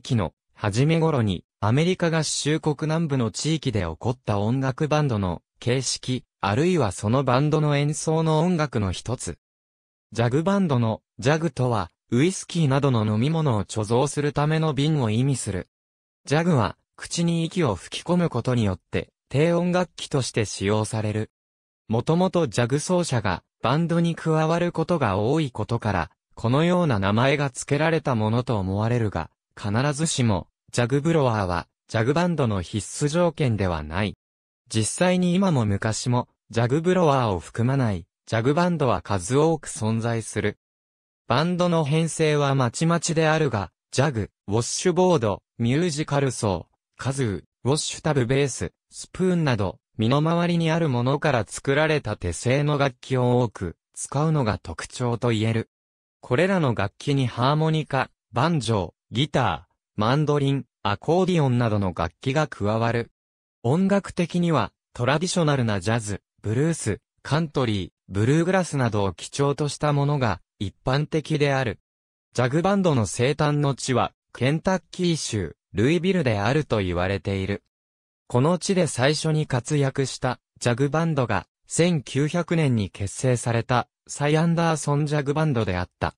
紀の初め頃にアメリカ合衆国南部の地域で起こった音楽バンドの形式、あるいはそのバンドの演奏の音楽の一つ。ジャグバンドのジャグとはウイスキーなどの飲み物を貯蔵するための瓶を意味する。ジャグは口に息を吹き込むことによって低音楽器として使用される。もともとジャグ奏者がバンドに加わることが多いことから、このような名前が付けられたものと思われるが、必ずしも、ジャグブロワーは、ジャグバンドの必須条件ではない。実際に今も昔も、ジャグブロワーを含まない、ジャグバンドは数多く存在する。バンドの編成はまちまちであるが、ジャグ、ウォッシュボード、ミュージカル層、カズー、ウォッシュタブベース、スプーンなど、身の回りにあるものから作られた手製の楽器を多く、使うのが特徴と言える。これらの楽器にハーモニカ、バンジョー、ギター、マンドリン、アコーディオンなどの楽器が加わる。音楽的には、トラディショナルなジャズ、ブルース、カントリー、ブルーグラスなどを基調としたものが一般的である。ジャグバンドの生誕の地は、ケンタッキー州、ルイビルであると言われている。この地で最初に活躍したジャグバンドが1900年に結成されたサイ・アンダーソン・ジャグバンドであった。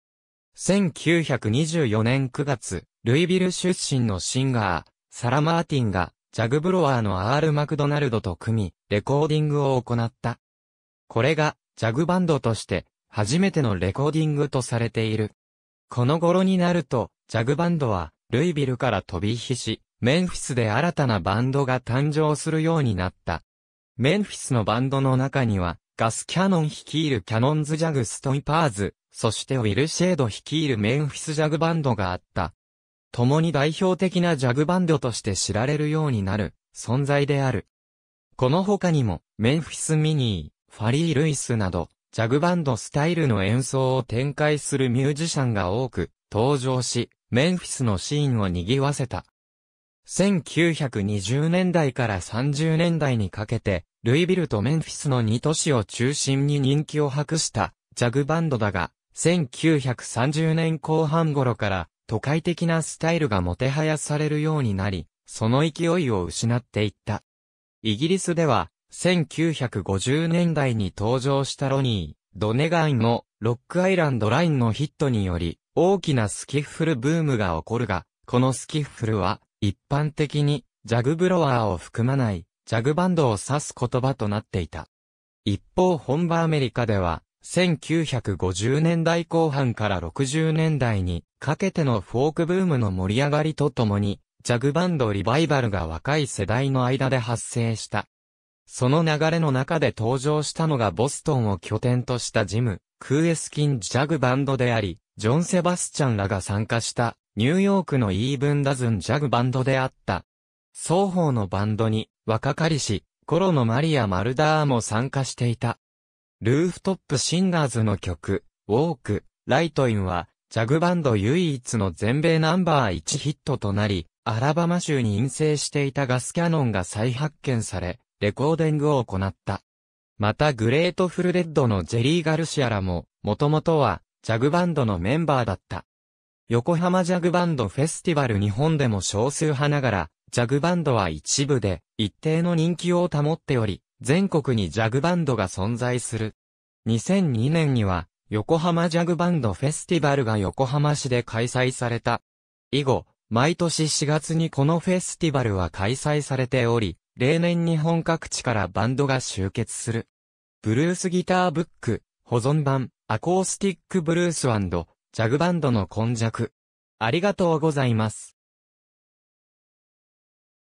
1924年9月、ルイビル出身のシンガー、サラ・マーティンが、ジャグブロワーの R・ マクドナルドと組み、レコーディングを行った。これが、ジャグバンドとして、初めてのレコーディングとされている。この頃になると、ジャグバンドは、ルイビルから飛び火し、メンフィスで新たなバンドが誕生するようになった。メンフィスのバンドの中には、ガス・キャノン率いるキャノンズ・ジャグ・ストイパーズ、そしてウィル・シェード率いるメンフィス・ジャグバンドがあった。共に代表的なジャグバンドとして知られるようになる存在である。この他にも、メンフィス・ミニー、ファリー・ルイスなど、ジャグバンドスタイルの演奏を展開するミュージシャンが多く登場し、メンフィスのシーンを賑わせた。1920年代から30年代にかけて、ルイビルとメンフィスの2都市を中心に人気を博したジャグバンドだが、1930年後半頃から都会的なスタイルがもてはやされるようになり、その勢いを失っていった。イギリスでは、1950年代に登場したロニー、ドネガンのロックアイランドラインのヒットにより、大きなスキッフルブームが起こるが、このスキッフルは、一般的に、ジャグブロワーを含まない、ジャグバンドを指す言葉となっていた。一方本場アメリカでは、1950年代後半から60年代にかけてのフォークブームの盛り上がりとともに、ジャグバンドリバイバルが若い世代の間で発生した。その流れの中で登場したのがボストンを拠点としたジム、クーエスキンジャグバンドであり、ジョン・セバスチャンらが参加した、ニューヨークのイーブンダズンジャグバンドであった、双方のバンドに、若かりし、頃のマリア・マルダーも参加していた。ルーフトップシンガーズの曲、ウォーク、ライトインは、ジャグバンド唯一の全米ナンバー1ヒットとなり、アラバマ州に陰性していたガスキャノンが再発見され、レコーディングを行った。またグレートフルデッドのジェリー・ガルシアらも、もともとは、ジャグバンドのメンバーだった。横浜ジャグバンドフェスティバル日本でも少数派ながら、ジャグバンドは一部で一定の人気を保っており、全国にジャグバンドが存在する。2002年には、横浜ジャグバンドフェスティバルが横浜市で開催された。以後、毎年4月にこのフェスティバルは開催されており、例年日本各地からバンドが集結する。ブルースギターブック、保存版、アコースティックブルースジャグバンドの根弱。ありがとうございます。